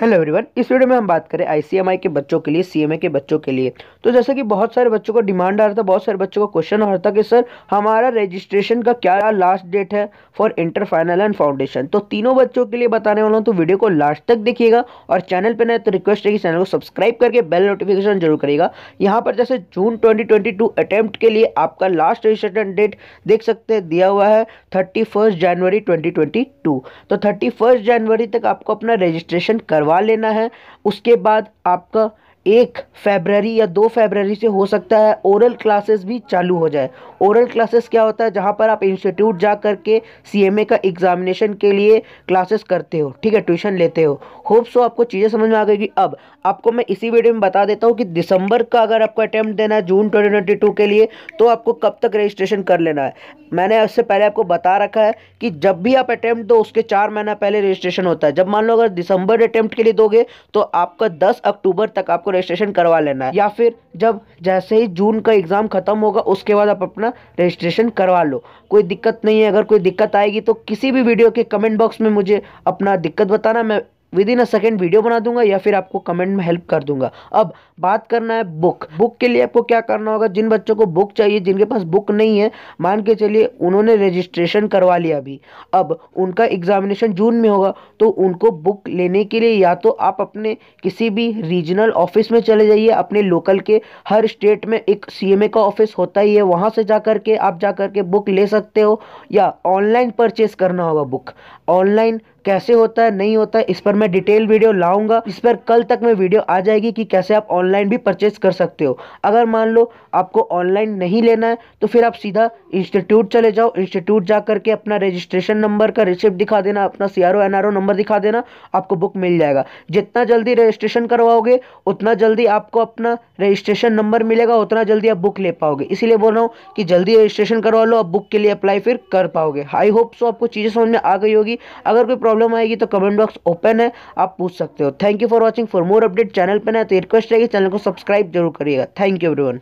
hello everyone इस video में हम बात करें आईसीएमआई के बच्चों के लिए सीएमए के बच्चों के लिए तो जैसे कि बहुत सारे बच्चों को डिमांड आ रहा था बहुत सारे बच्चों का क्वेश्चन आ रहा था कि सर हमारा रजिस्ट्रेशन का क्या लास्ट डेट है for inter final and foundation तो तीनों बच्चों के लिए बताने वाला हूँ तो वीडियो को लास्ट तक देखिएगा और चैनल पर नए तो रिक्वेस्ट है कि चैनल को सब्सक्राइब करके बेल नोटिफिकेशन जरूर करेगा यहाँ पर जैसे जून ट्वेंटी अटैम्प्ट के लिए आपका लास्ट रजिस्ट्रेशन डेट देख सकते हैं दिया हुआ है थर्टी जनवरी ट्वेंटी तो थर्टी जनवरी तक आपको अपना रजिस्ट्रेशन करवा करवा लेना है उसके बाद आपका एक फेबररी या दो फेबररी से हो सकता है ओरल क्लासेस भी चालू हो जाए ओरल क्लासेस क्या होता है जहाँ पर आप इंस्टीट्यूट जा कर के सी का एग्ज़ामिनेशन के लिए क्लासेस करते हो ठीक है ट्यूशन लेते हो होप सो आपको चीज़ें समझ में आ गई अब आपको मैं इसी वीडियो में बता देता हूँ कि दिसंबर का अगर आपको अटैम्प्ट देना है जून टू के लिए तो आपको कब तक रजिस्ट्रेशन कर लेना है मैंने उससे पहले आपको बता रखा है कि जब भी आप अटैम्प्ट दो उसके चार महीना पहले रजिस्ट्रेशन होता है जब मान लो अगर दिसंबर अटैम्प्ट के लिए दोगे तो आपका दस अक्टूबर तक आपको रजिस्ट्रेशन करवा लेना है या फिर जब जैसे ही जून का एग्ज़ाम ख़त्म होगा उसके बाद आप अपना रजिस्ट्रेशन करवा लो कोई दिक्कत नहीं है अगर कोई दिक्कत आएगी तो किसी भी वीडियो के कमेंट बॉक्स में मुझे अपना दिक्कत बताना मैं within a second video बना दूंगा या फिर आपको कमेंट में हेल्प कर दूंगा अब बात करना है बुक बुक के लिए आपको क्या करना होगा जिन बच्चों को बुक चाहिए जिनके पास बुक नहीं है मान के चलिए उन्होंने रजिस्ट्रेशन करवा लिया अभी अब उनका एग्जामिनेशन जून में होगा तो उनको बुक लेने के लिए या तो आप अपने किसी भी रीजनल ऑफिस में चले जाइए अपने लोकल के हर स्टेट में एक सी का ऑफिस होता ही है वहाँ से जा के आप जा के बुक ले सकते हो या ऑनलाइन परचेस करना होगा बुक ऑनलाइन कैसे होता है नहीं होता है इस पर मैं डिटेल वीडियो लाऊंगा इस पर कल तक में वीडियो आ जाएगी कि कैसे आप ऑनलाइन भी परचेज कर सकते हो अगर मान लो आपको ऑनलाइन नहीं लेना है तो फिर आप सीधा इंस्टीट्यूट चले जाओ इंस्टीट्यूट जा करके अपना रजिस्ट्रेशन नंबर का रिसिप्ट दिखा देना अपना सी आर नंबर दिखा देना आपको बुक मिल जाएगा जितना जल्दी रजिस्ट्रेशन करवाओगे उतना जल्दी आपको अपना रजिस्ट्रेशन नंबर मिलेगा उतना जल्दी आप बुक ले पाओगे इसीलिए बोल रहा हूँ कि जल्दी रजिस्ट्रेशन करवा लो आप बुक के लिए अप्लाई फिर कर पाओगे आई होप सो आपको चीज़ें समझ में आ गई होगी अगर कोई प्रॉब्लम प्रॉब्लम आएगी तो कमेंट बॉक्स ओपन है आप पूछ सकते हो thank you for watching for more update channel पर ना तो रिक्वेस्ट रहेगी चैनल को सब्सक्राइब जरूर करिएगा थैंक यू एवरीवन